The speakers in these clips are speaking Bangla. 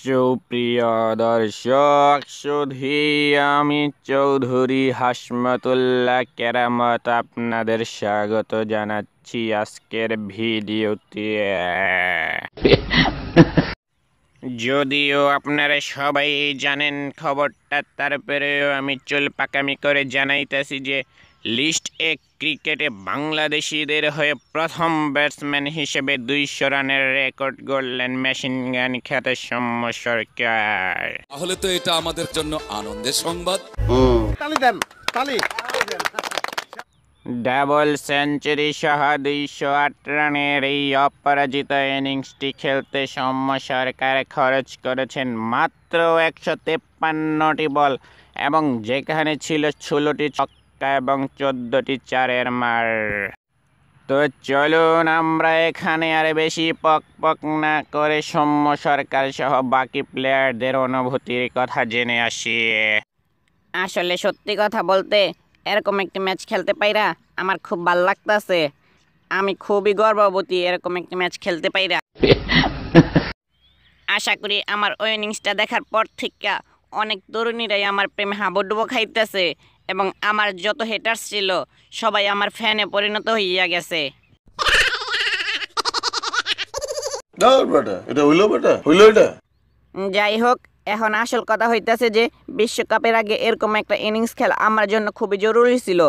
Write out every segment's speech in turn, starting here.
সুপ্রিয় দর্শক শুধু আমি চৌধুরী হাসমতুল্লাহ কেরামত আপনাদের স্বাগত জানাচ্ছি আজকের ভিডিওতে যদিও আপনারা সবাই জানেন খবরটা তারপরেও আমি চুল পাকামি করে জানাইতেছি যে লিস্ট এ ক্রিকেটে বাংলাদেশিদের হয়ে প্রথম ব্যাটসম্যান হিসেবে দুইশো রানের রেকর্ড গড়লেন মেশিন গান খ্যাতে সৌম্য সরকার তাহলে তো এটা আমাদের জন্য আনন্দের সংবাদ ডাবল সেঞ্চুরি সহ দুইশো আট রানের এই অপরাজিত ইনিংসটি খেলতে সৌম্য সরকার খরচ করেছেন মাত্র একশো তেপ্পান্নটি বল এবং যেখানে ছিল ষোলোটি চক্র একটা এবং চোদ্দটি চারের মার তো চলুন আমরা এখানে আর বেশি পক পক না করে সৌম্য সরকার সহ বাকি প্লেয়ারদের অনুভূতির কথা জেনে আসি আসলে সত্যি কথা বলতে এরকম একটি ম্যাচ খেলতে পাইরা আমার খুব ভাল লাগতেছে আমি খুবই গর্ববতী এরকম একটি ম্যাচ খেলতে পাইরা আশা করি আমার ওই ইনিংসটা দেখার পর থেকে অনেক তরুণীরাই আমার প্রেমে হাবডুবো খাইতেছে এবং আমার যত হেটার্স ছিল সবাই আমার ফ্যানে পরিণত হইয়া গেছে যাই হোক এখন আসল কথা হইতেছে যে বিশ্বকাপের আগে এরকম একটা ইনিংস খেলা আমার জন্য খুবই জরুরি ছিল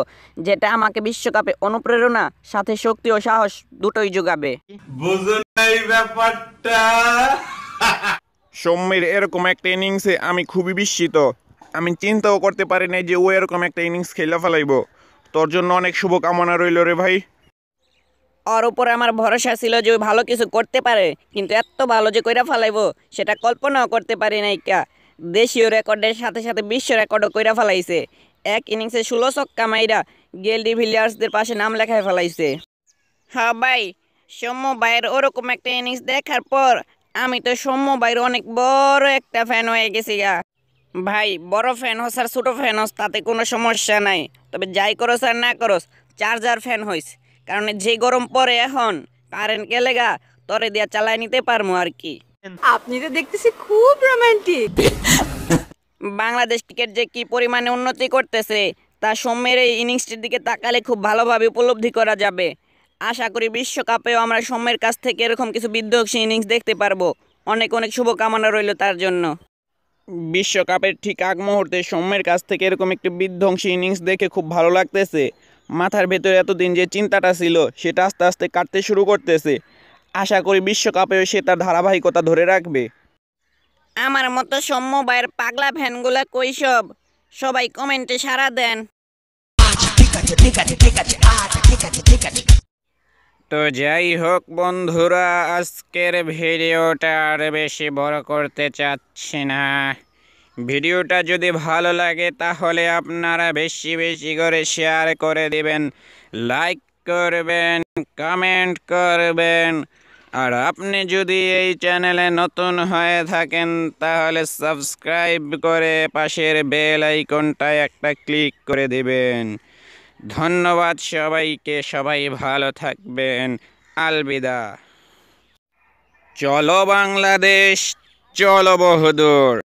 যেটা আমাকে বিশ্বকাপে অনুপ্রেরণা সাথে শক্তি ও সাহস দুটোই যোগাবে ব্যাপারটা সৌম্যের এরকম একটা ইনিংসে আমি খুবই বিস্মিত আমি চিন্তাও করতে পারি নাই যে ও এরকম একটা ইনিংস খেলে ফেলাইব তোর জন্য অনেক শুভকামনা রইল রে ভাই ওর উপরে আমার ভরসা ছিল যে ও ভালো কিছু করতে পারে কিন্তু এত ভালো যে কইরা ফেলাইব সেটা কল্পনাও করতে পারি নাই কা দেশীয় রেকর্ডের সাথে সাথে বিশ্ব রেকর্ডও কইরা ফেলাইছে এক ইনিংসে ষোলো ছক্কা মাইরা গেলডি ভিলিয়ার্সদের পাশে নাম লেখায় ফেলাইছে হ্যাঁ ভাই সৌম্য ভাইয়ের ওরকম একটা ইনিংস দেখার পর আমি তো সৌম্য ভাইয়ের অনেক বড় একটা ফ্যান হয়ে গেছি গা ভাই বড় ফ্যান হোস আর ছোটো ফ্যান হোস তাতে কোনো সমস্যা নাই তবে যাই করস আর না করস চার্জার ফ্যান হইস কারণ যে গরম পরে এখন কারেন্ট গেলে গা তরে দিয়া চালাই নিতে পারবো আর কি আপনি তো দেখতেছি খুব রোমান্টিক বাংলাদেশ ক্রিকেট যে কি পরিমাণে উন্নতি করতেছে তা সৌম্যের এই ইনিংসটির দিকে তাকালে খুব ভালোভাবে উপলব্ধি করা যাবে আশা করি বিশ্বকাপেও আমরা সৌম্যের কাছ থেকে এরকম কিছু বিধ্বংসী ইনিংস দেখতে পারবো অনেক অনেক শুভকামনা রইল তার জন্য বিশ্বকাপের ঠিক আগ মুহূর্তে সৌম্যের কাছ থেকে এরকম একটি বিধ্বংসী ইনিংস দেখে খুব ভালো লাগতেছে মাথার ভেতরে এতদিন যে চিন্তাটা ছিল সেটা আস্তে আস্তে কাটতে শুরু করতেছে আশা করি বিশ্বকাপেও সে তার ধারাবাহিকতা ধরে রাখবে আমার মতো সৌম্য ভাইয়ের পাগলা ভ্যানগুলা কৈশব সবাই কমেন্টে সাড়া দেন আচ্ছা, ঠিক আছে ঠিক আছে ঠিক আছে আচ্ছা ঠিক আছে ঠিক আছে তো যাই হোক বন্ধুরা আজকের ভিডিওটা আর বেশি বড় করতে চাচ্ছি না ভিডিওটা যদি ভালো লাগে তাহলে আপনারা বেশি বেশি করে শেয়ার করে দিবেন লাইক করবেন কমেন্ট করবেন আর আপনি যদি এই চ্যানেলে নতুন হয়ে থাকেন তাহলে সাবস্ক্রাইব করে পাশের বেল আইকনটায় একটা ক্লিক করে দিবেন ধন্যবাদ সবাইকে সবাই ভালো থাকবেন আলবিদা চলো বাংলাদেশ চলো বহুদূর